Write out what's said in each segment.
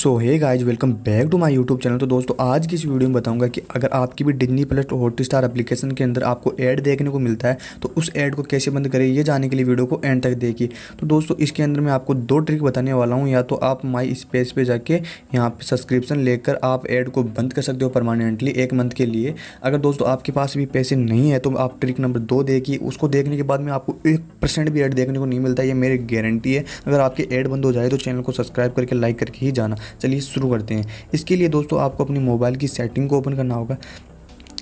so hey guys welcome back to my YouTube channel तो दोस्तों आज की इस वीडियो में बताऊंगा कि अगर आपकी भी Disney plus Hotstar application के अंदर आपको ऐड देखने को मिलता है तो उस ऐड को कैसे बंद करें ये जाने के लिए वीडियो को एंड तक देखिए तो दोस्तों इसके अंदर मैं आपको दो ट्रिक बताने वाला हूँ या तो आप माई स्पेस पर जाके यहाँ पर सब्सक्रिप्शन लेकर आप ऐड को बंद कर सकते हो परमानेंटली एक मंथ के लिए अगर दोस्तों आपके पास भी पैसे नहीं है तो आप ट्रिक नंबर दो देखिए उसको देखने के बाद में आपको एक भी एड देखने को नहीं मिलता ये मेरी गारंटी है अगर आपके ऐड बंद हो जाए तो चैनल को सब्सक्राइब करके लाइक करके ही जाना चलिए शुरू करते हैं इसके लिए दोस्तों आपको अपने मोबाइल की सेटिंग को ओपन करना होगा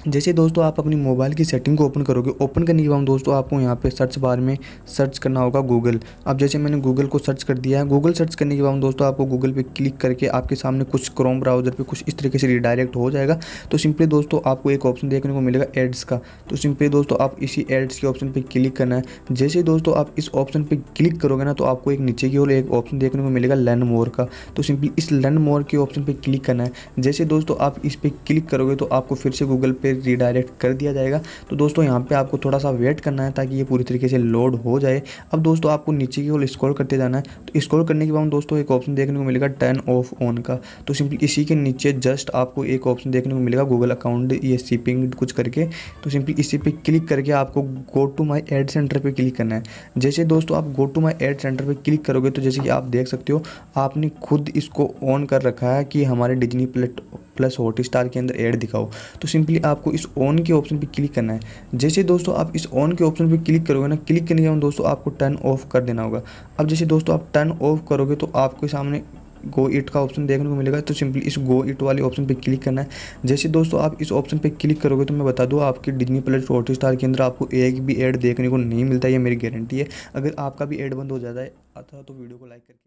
जैसे दोस्तों आप अपनी मोबाइल की सेटिंग को ओपन करोगे ओपन करने के बाद दोस्तों आपको यहाँ पे सर्च बार में सर्च करना होगा गूगल अब जैसे मैंने गूगल को सर्च कर दिया है गूगल सर्च करने के बाद दोस्तों आपको गूगल पे क्लिक करके आपके सामने कुछ क्रोम ब्राउज़र पे कुछ इस तरीके से रिडायरेक्ट हो जाएगा तो सिंपली दोस्तों आपको एक ऑप्शन देखने को मिलेगा एड्स का तो सिंपली दोस्तों आप इसी एड्स के ऑप्शन पर क्लिक करना है जैसे दोस्तों आप इस ऑप्शन पर क्लिक करोगे ना तो आपको एक नीचे की ओर एक ऑप्शन देखने को मिलेगा लर्न मोर का तो सिंपली इस लर्न मोर के ऑप्शन पर क्लिक करना है जैसे दोस्तों आप इस पर क्लिक करोगे तो आपको फिर से गूगल पे पे रीडायरेक्ट कर दिया जाएगा तो दोस्तों यहाँ पे आपको थोड़ा सा वेट करना है ताकि ये पूरी तरीके से लोड हो जाए अब दोस्तों आपको नीचे की ओर स्क्रॉल करते जाना है तो स्क्रॉल करने के बाद दोस्तों एक ऑप्शन देखने को मिलेगा टर्न ऑफ ऑन का तो सिंपली इसी के नीचे जस्ट आपको एक ऑप्शन देखने को मिलेगा गूगल अकाउंट ये सीपिंग कुछ करके तो सिंपली इसी पर क्लिक करके आपको go to my ad centre पर क्लिक करना है जैसे दोस्तों आप go to my ad centre पर क्लिक करोगे तो जैसे कि आप देख सकते हो आपने खुद इसको ऑन कर रखा है कि हमारे Disney plate plus Hotstar के अंदर एड दिखाओ तो सिंपली आपको इस ऑन के ऑप्शन पर क्लिक करना है जैसे दोस्तों आप इस ऑन के ऑप्शन पर क्लिक करोगे ना क्लिक करने के बाद दोस्तों आपको टर्न ऑफ कर देना होगा अब जैसे दोस्तों आप टर्न ऑफ करोगे तो आपके सामने गो इट का ऑप्शन देखने को मिलेगा तो सिंपली इस गो इट वाले ऑप्शन पे क्लिक करना है जैसे दोस्तों आप इस ऑप्शन पे क्लिक करोगे तो मैं बता दूँ आपके डिजनी प्लस हॉट स्टार के अंदर आपको एक भी ऐड देखने को नहीं मिलता ये मेरी गारंटी है अगर आपका भी ऐड बंद हो जाता है आता तो वीडियो को लाइक करके